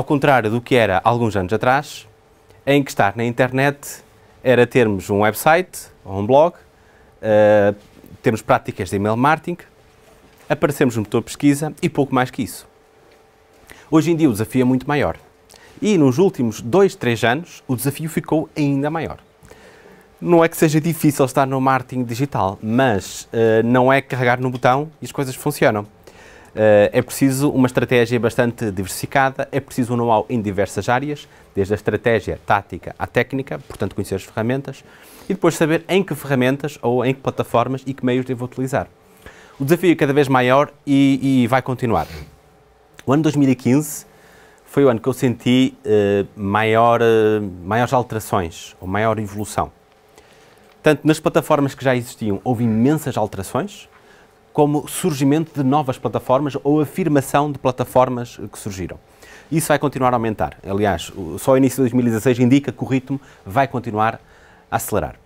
Ao contrário do que era alguns anos atrás, em que estar na internet era termos um website ou um blog, uh, termos práticas de email marketing, aparecemos no motor de pesquisa e pouco mais que isso. Hoje em dia o desafio é muito maior. E nos últimos dois, três anos, o desafio ficou ainda maior. Não é que seja difícil estar no marketing digital, mas uh, não é carregar no botão e as coisas funcionam. Eh, é preciso uma estratégia bastante diversificada, é preciso um know-how em diversas áreas, desde a estratégia tática à técnica, portanto, conhecer as ferramentas, e depois saber em que ferramentas ou em que plataformas e que meios devo utilizar. O desafio é cada vez maior e, e vai continuar. O ano 2015 foi o ano que eu senti eh, maior, eh, maiores alterações ou maior evolução. Tanto nas plataformas que já existiam, houve imensas alterações, como surgimento de novas plataformas ou afirmação de plataformas que surgiram. Isso vai continuar a aumentar. Aliás, só o início de 2016 indica que o ritmo vai continuar a acelerar.